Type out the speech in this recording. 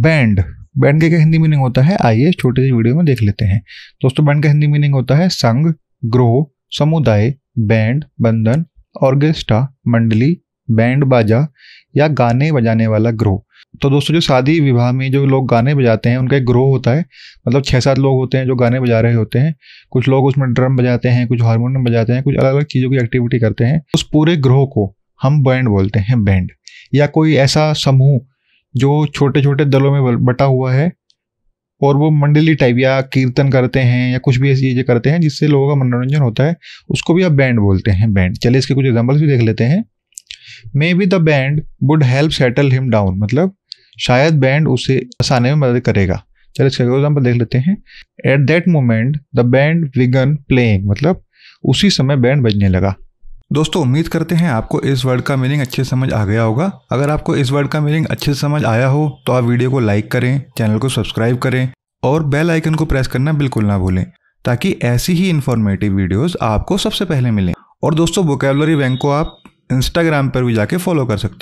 band band के क्या Hindi meaning होता है आइए इस से वीडियो में देख लेते हैं दोस्तों बैंड का हिंदी मीनिंग होता है संघ ग्रोह समुदाय बैंड बंधन ऑर्गेस्ट्रा मंडली बैंड बाजा या गाने बजाने वाला ग्रोह तो दोस्तों जो शादी विवाह में जो लोग गाने बजाते हैं उनका एक ग्रोह होता है मतलब छः सात लोग होते हैं जो गाने बजा रहे होते हैं कुछ लोग उसमें ड्रम बजाते हैं कुछ हारमोनियम बजाते हैं कुछ अलग अलग चीज़ों की एक्टिविटी करते हैं उस पूरे ग्रोह को हम बैंड बोलते हैं बैंड या कोई ऐसा समूह जो छोटे छोटे दलों में बटा हुआ है और वो मंडली टाइप या कीर्तन करते हैं या कुछ भी ऐसी चीज़ें करते हैं जिससे लोगों का मनोरंजन होता है उसको भी आप बैंड बोलते हैं बैंड चलिए इसके कुछ एग्जाम्पल्स भी देख लेते हैं may be the band would help settle him down मतलब शायद बैंड उसे फंसाने में मदद करेगा चलिए इसके एग्जाम्पल देख लेते हैं at that moment the band began playing मतलब उसी समय बैंड बजने लगा दोस्तों उम्मीद करते हैं आपको इस वर्ड का मीनिंग अच्छे समझ आ गया होगा अगर आपको इस वर्ड का मीनिंग अच्छे समझ आया हो तो आप वीडियो को लाइक करें चैनल को सब्सक्राइब करें और बेल आइकन को प्रेस करना बिल्कुल ना भूलें ताकि ऐसी ही इन्फॉर्मेटिव वीडियोस आपको सबसे पहले मिलें और दोस्तों वोकेबलरी बैंक को आप इंस्टाग्राम पर भी जाके फॉलो कर सकते हैं